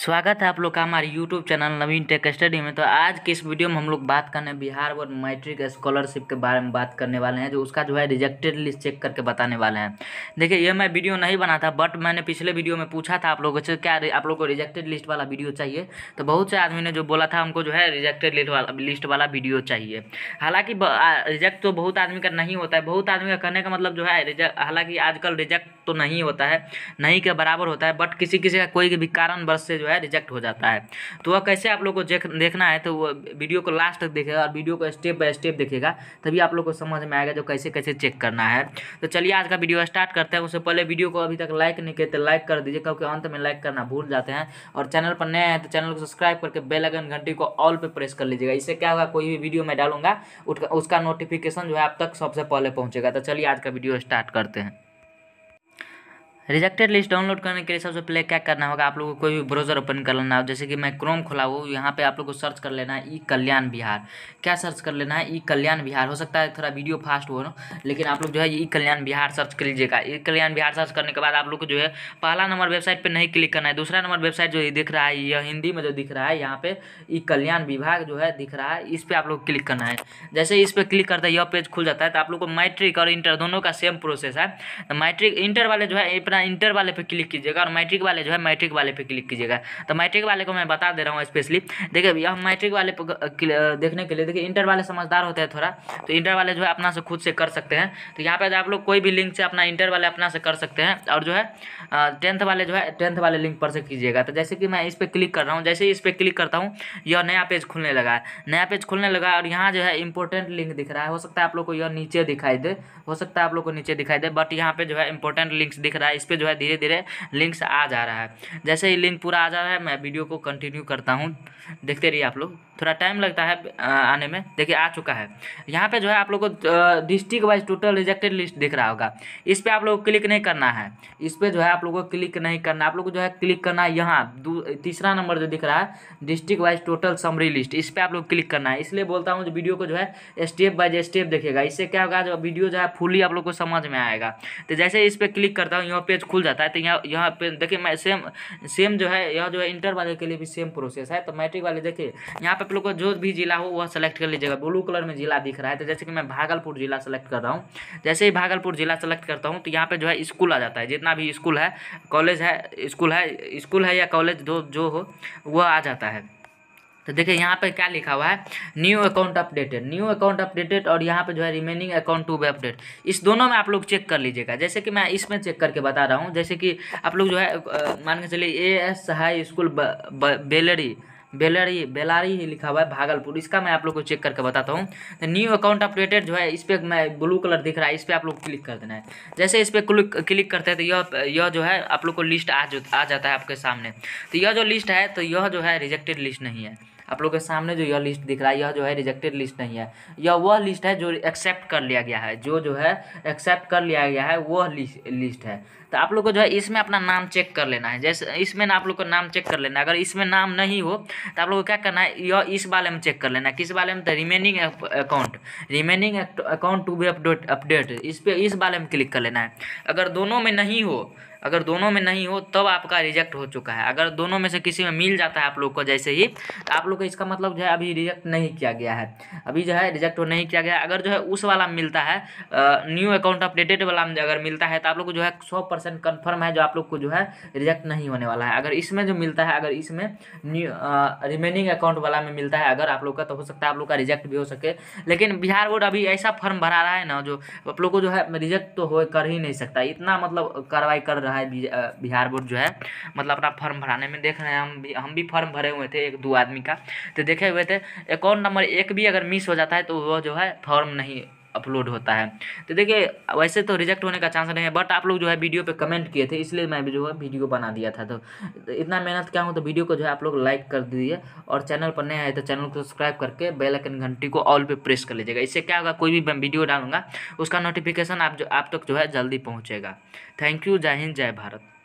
स्वागत है आप लोग का हमारे YouTube channel Naveen tech study में तो आज के इस वीडियो में हम लोग बात करने बिहार बोर्ड मैट्रिक स्कॉलरशिप के बारे में बात करने वाले हैं जो उसका जो है रिजेक्टेड लिस्ट चेक करके बताने वाले हैं देखिए ये मैं वीडियो नहीं बना था बट मैंने पिछले वीडियो में पूछा था आप लोगों से क्या आप लोग को रिजेक्टेड लिस्ट वाला वीडियो चाहिए तो बहुत से आदमी ने जो बोला था हमको जो है रिजेक्टेड लिस्ट वाला लिस्ट वाला वीडियो चाहिए हालाँकि रिजेक्ट तो बहुत आदमी का नहीं होता है बहुत आदमी का कहने का मतलब जो है हालाँकि आजकल रिजेक्ट तो नहीं होता है नहीं के बराबर होता है बट किसी किसी का कोई भी कारणवश से जो है रिजेक्ट हो जाता है तो वह कैसे आप लोग को देखना है तो वो वीडियो को लास्ट तक देखेगा और वीडियो को स्टेप बाय स्टेप देखेगा तभी आप लोग को समझ में आएगा जो कैसे कैसे चेक करना है तो चलिए आज का वीडियो स्टार्ट करते हैं उससे पहले वीडियो को अभी तक लाइक नहीं करते तो लाइक कर दीजिए क्योंकि अंत में लाइक करना भूल जाते हैं और चैनल पर नए हैं तो चैनल को सब्सक्राइब करके बेलाइकन घंटी को ऑल पर प्रेस कर लीजिएगा इससे क्या होगा कोई भी वीडियो मैं डालूंगा उसका नोटिफिकेशन जो है आप तक सबसे पहले पहुँचेगा तो चलिए आज का वीडियो स्टार्ट करते हैं रिजेक्टेड लिस्ट डाउनलोड करने के लिए सबसे पहले क्या करना होगा आप लोगों को कोई भी ब्राउज़र ओपन कर लेना हो जैसे कि मैं क्रोम खुला हूँ यहाँ पे आप लोगों को सर्च कर लेना है ई कल्याण बिहार क्या सर्च कर लेना है ई कल्याण बिहार हो सकता है थोड़ा वीडियो फास्ट हो लेकिन आप लोग जो है ई कल्याण बिहार सर्च कर लीजिएगा ई कल्याण बिहार सर्च करने के बाद आप लोग को जो है पहला नंबर वेबसाइट पर नहीं क्लिक करना है दूसरा नंबर वेबसाइट जो दिख रहा है यह हिंदी में जो दिख रहा है यहाँ पे ई कल्याण विभाग जो है दिख रहा है इस पर आप लोग क्लिक करना है जैसे इस पर क्लिक करते यह पेज खुल जाता है तो आप लोग को मैट्रिक और इंटर दोनों का सेम प्रोसेस है मैट्रिक इंटर वाले जो है अपना अपना इंटर वाले पे क्लिक कीजिएगा और मैट्रिक वाले जो है मैट्रिक वाले पे क्लिक कीजिएगा तो मैट्रिक वाले को मैं बता दे रहा हूँ स्पेशली देखिए भैया हम मैट्रिक वाले पर देखने के लिए देखिए इंटर वाले समझदार होते हैं थोड़ा तो इंटर वाले जो है अपना से खुद से कर सकते हैं तो यहाँ पर आप लोग कोई भी लिंक से अपना इंटर वाले अपना से कर सकते हैं और जो है टेंथ वाले जो है टेंथ वाले लिंक पर से कीजिएगा तो जैसे कि मैं इस पर क्लिक कर रहा हूँ जैसे इस पर क्लिक करता हूँ यह नया पेज खुलने लगा है नया पेज खुलने लगा और यहाँ जो है इंपॉर्टेंट लिंक दिख रहा है हो सकता है आप लोग को यह नीचे दिखाई दे हो सकता है आप लोग को नीचे दिखाई दे बट यहाँ पे जो है इंपॉर्टेंट लिंक्स दिख रहा है इस पे जो है धीरे धीरे लिंक्स आ जा रहा है जैसे ही लिंक पूरा आ जा रहा है मैं वीडियो को कंटिन्यू करता हूँ देखते रहिए आप लोग थोड़ा टाइम लगता है आने में देखिए आ चुका है यहाँ पे जो है आप लोग को district wise total rejected list दिख रहा होगा इस पर आप लोग क्लिक नहीं करना है इस पर जो है आप लोग को क्लिक नहीं करना आप लोग को जो है क्लिक करना है यहाँ तीसरा नंबर जो दिख रहा है district wise total summary list इस पर आप लोग क्लिक करना है इसलिए बोलता हूँ जो वीडियो को जो है स्टेप बाय स्टेप देखिएगा इससे क्या होगा जो वीडियो जो है फुली आप लोग को समझ में आएगा तो जैसे इस पर क्लिक करता हूँ यहाँ पेज खुल जाता है तो यहाँ यहाँ पे देखिए मैं सेम सेम जो है यह जो है इंटर वाले के लिए भी सेम प्रोसेस है तो मैट्रिक वाले देखिए यहाँ पे आप लोग को जो भी जिला हो वह सेलेक्ट कर लीजिएगा ब्लू कलर में जिला दिख रहा है तो जैसे कि मैं भागलपुर जिला सेलेक्ट कर रहा हूँ जैसे ही भागलपुर जिला सेलेक्ट करता हूँ तो यहाँ पर जो है स्कूल आ जाता है जितना भी स्कूल है कॉलेज है स्कूल है स्कूल है या कॉलेज जो जो हो वह आ जाता है तो देखिए यहाँ पे क्या लिखा हुआ है new account updated new account updated और यहाँ पे जो है remaining account to be update इस दोनों में आप लोग चेक कर लीजिएगा जैसे कि मैं इसमें चेक करके बता रहा हूँ जैसे कि आप लोग जो है मान के चलिए A S high school Bellary Bellary Bellary ही लिखा हुआ है भागलपुर इसका मैं आप लोग को चेक करके बताता हूँ तो न्यू अकाउंट अपडेटेड जो है इस पर मैं ब्लू कलर दिख रहा है इस पर आप लोग क्लिक कर देना है जैसे इस पर क्लिक क्लिक करते हैं तो यह यह जो है आप लोग को लिस्ट आ, आ जाता है आपके सामने तो यह जो लिस्ट है तो यह जो है रिजेक्टेड लिस्ट नहीं है आप लोग के सामने जो यह लिस्ट दिख रहा है यह जो है रिजेक्टेड लिस्ट नहीं है यह वह लिस्ट है जो एक्सेप्ट कर लिया गया है जो जो है एक्सेप्ट कर लिया गया है वह लिस्ट है तो आप लोग को जो है इसमें अपना नाम चेक कर लेना है जैसे इसमें आप लोग को नाम चेक कर लेना है अगर इसमें नाम नहीं हो तो आप लोग को क्या करना है यह इस बारे में चेक कर लेना है किस बारे में तो remaining account remaining account to be update update इस पर इस बारे में क्लिक कर लेना है अगर दोनों में नहीं हो अगर दोनों में नहीं हो तब तो आपका रिजेक्ट हो चुका है अगर दोनों में से किसी में मिल जाता है आप लोग को जैसे ही तो आप लोग को इसका मतलब जो है अभी रिजेक्ट नहीं किया गया है अभी जो है रिजेक्ट नहीं किया गया अगर जो है उस वाला मिलता है न्यू अकाउंट अपडेटेड वाला अगर मिलता है तो आप लोग को जो है सौ परसेंट कन्फर्म है जो आप लोग को जो है रिजेक्ट नहीं होने वाला है अगर इसमें जो मिलता है अगर इसमें न्यू रिमेनिंग अकाउंट वाला में मिलता है अगर आप लोग का तो हो सकता है आप लोग का रिजेक्ट भी हो सके लेकिन बिहार बोर्ड अभी ऐसा फॉर्म भरा रहा है ना जो आप लोग को जो है रिजेक्ट तो हो कर ही नहीं सकता इतना मतलब कार्रवाई कर रहा है बिहार बोर्ड जो है मतलब अपना फॉर्म भराने में देख रहे हैं हम भी हम भी फॉर्म भरे हुए थे एक दो आदमी का तो देखे हुए थे अकाउंट नंबर एक भी अगर मिस हो जाता है तो वह जो है फॉर्म नहीं अपलोड होता है तो देखिए वैसे तो रिजेक्ट होने का चांस नहीं है बट आप लोग जो है वीडियो पे कमेंट किए थे इसलिए मैं जो है वीडियो बना दिया था तो इतना मेहनत क्या हूँ तो वीडियो को जो है आप लोग लाइक कर दीजिए और चैनल पर नए आए तो चैनल को सब्सक्राइब करके बेलाइकन घंटी को ऑल पर प्रेस कर लीजिएगा इससे क्या होगा कोई भी मैं वीडियो डालूंगा उसका नोटिफिकेशन आप जो आप तक जो है जल्दी पहुँचेगा थैंक यू जय हिंद जय भारत